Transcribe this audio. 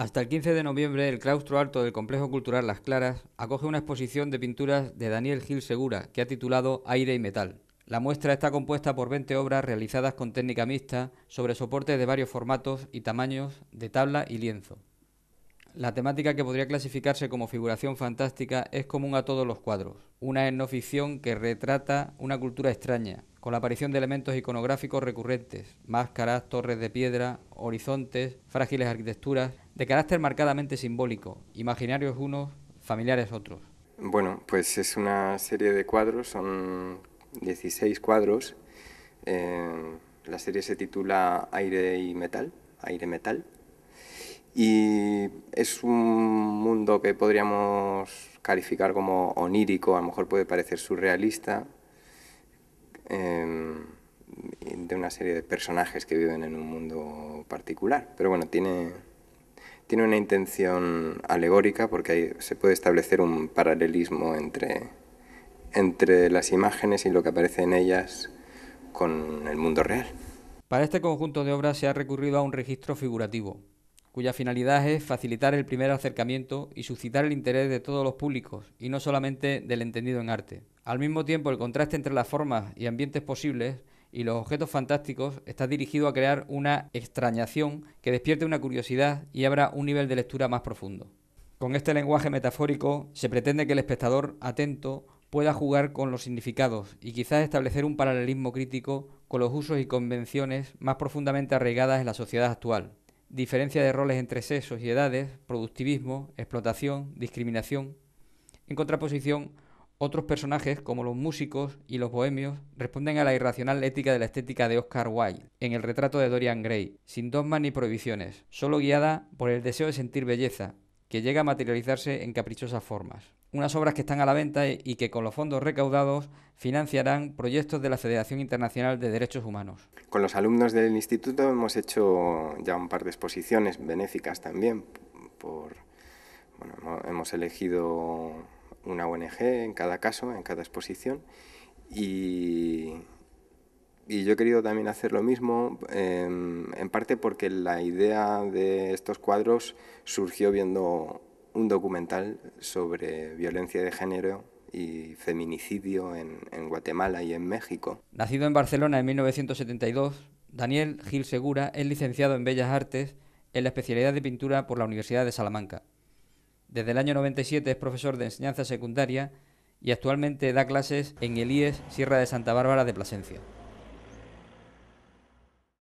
Hasta el 15 de noviembre, el claustro alto del Complejo Cultural Las Claras acoge una exposición de pinturas de Daniel Gil Segura, que ha titulado Aire y Metal. La muestra está compuesta por 20 obras realizadas con técnica mixta sobre soportes de varios formatos y tamaños de tabla y lienzo. La temática que podría clasificarse como figuración fantástica es común a todos los cuadros. Una etnoficción que retrata una cultura extraña, con la aparición de elementos iconográficos recurrentes, máscaras, torres de piedra, horizontes, frágiles arquitecturas, de carácter marcadamente simbólico, imaginarios unos, familiares otros. Bueno, pues es una serie de cuadros, son 16 cuadros. Eh, la serie se titula Aire y Metal, Aire Metal. Y es un mundo que podríamos calificar como onírico, a lo mejor puede parecer surrealista, Em, de una serie de personajes que viven en un mundo particular. Pero bueno, tiene, tiene una intención alegórica porque se puede establecer un paralelismo entre las imágenes y lo que aparece en ellas con el mundo real. Para este conjunto de obras se ha recurrido a un registro figurativo, cuya finalidad es facilitar el primer acercamiento y suscitar el interés de todos los públicos, y no solamente del entendido en arte. Al mismo tiempo, el contraste entre las formas y ambientes posibles y los objetos fantásticos está dirigido a crear una extrañación que despierte una curiosidad y abra un nivel de lectura más profundo. Con este lenguaje metafórico se pretende que el espectador atento pueda jugar con los significados y quizás establecer un paralelismo crítico con los usos y convenciones más profundamente arraigadas en la sociedad actual. Diferencia de roles entre sexos y edades, productivismo, explotación, discriminación, en contraposición otros personajes, como los músicos y los bohemios, responden a la irracional ética de la estética de Oscar Wilde en el retrato de Dorian Gray, sin dogmas ni prohibiciones, solo guiada por el deseo de sentir belleza, que llega a materializarse en caprichosas formas. Unas obras que están a la venta y que con los fondos recaudados financiarán proyectos de la Federación Internacional de Derechos Humanos. Con los alumnos del instituto hemos hecho ya un par de exposiciones benéficas también. Por, hemos elegido una ONG en cada caso, en cada exposición. Y, yo he querido también hacer lo mismo, em, en parte porque la idea de estos cuadros surgió viendo un documental sobre violencia de género y feminicidio en, en Guatemala y en México. Nacido en Barcelona en 1972, Daniel Gil Segura es licenciado en Bellas Artes en la especialidad de pintura por la Universidad de Salamanca. Desde el año 97 es profesor de enseñanza secundaria y actualmente da clases en el IES Sierra de Santa Bárbara de Plasencia.